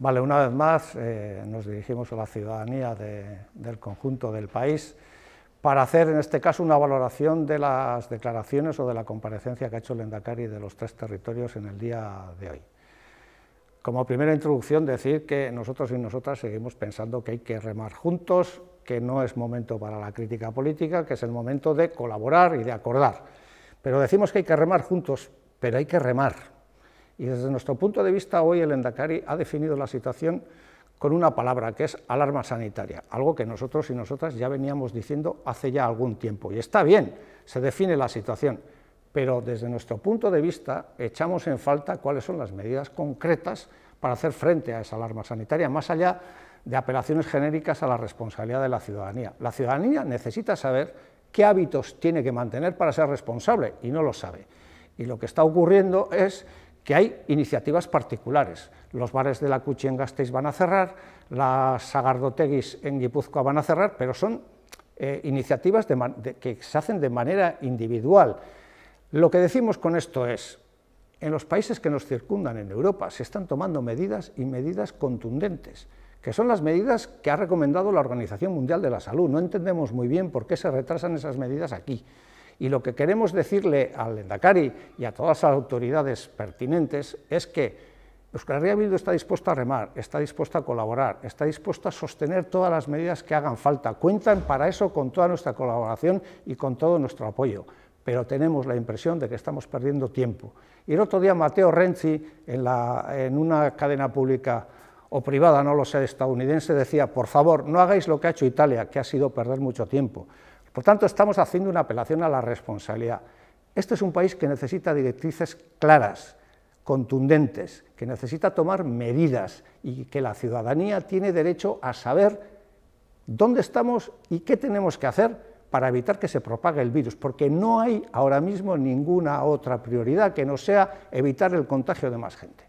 Vale, una vez más eh, nos dirigimos a la ciudadanía del conjunto del país para hacer en este caso una valoración de las declaraciones o de la comparecencia que ha hecho el Endacari de los tres territorios en el día de hoy. Como primera introducción, decir que nosotros y nosotras seguimos pensando que hay que remar juntos, que no es momento para la crítica política, que es el momento de colaborar y de acordar. Pero decimos que hay que remar juntos, pero hay que remar, y desde nuestro punto de vista, hoy el Endacari ha definido la situación con una palabra que es alarma sanitaria, algo que nosotros y nosotras ya veníamos diciendo hace ya algún tiempo. Y está bien, se define la situación, pero desde nuestro punto de vista echamos en falta cuáles son las medidas concretas para hacer frente a esa alarma sanitaria, más allá de apelaciones genéricas a la responsabilidad de la ciudadanía. La ciudadanía necesita saber qué hábitos tiene que mantener para ser responsable y no lo sabe. Y lo que está ocurriendo es que hay iniciativas particulares. Los bares de la Cuchi en Gasteiz van a cerrar, las sagardoteguis en Guipúzcoa van a cerrar, pero son eh, iniciativas que se hacen de manera individual. Lo que decimos con esto es, en los países que nos circundan en Europa se están tomando medidas y medidas contundentes, que son las medidas que ha recomendado la Organización Mundial de la Salud. No entendemos muy bien por qué se retrasan esas medidas aquí. Y lo que queremos decirle al Endacari y a todas las autoridades pertinentes es que Euskal Herria está dispuesta a remar, está dispuesta a colaborar, está dispuesta a sostener todas las medidas que hagan falta. Cuentan para eso con toda nuestra colaboración y con todo nuestro apoyo pero tenemos la impresión de que estamos perdiendo tiempo. Y el otro día Mateo Renzi, en, en, una cadena pública o privada, no lo sé, estadounidense, decía, por favor, no hagáis lo que ha hecho Italia, que ha sido perder mucho tiempo. Por tanto, estamos haciendo una apelación a la responsabilidad. Este es un país que necesita directrices claras, contundentes, que necesita tomar medidas y que la ciudadanía tiene derecho a saber dónde estamos y qué tenemos que hacer para evitar que se propague el virus, porque no hay ahora mismo ninguna otra prioridad que no sea evitar el contagio de más gente.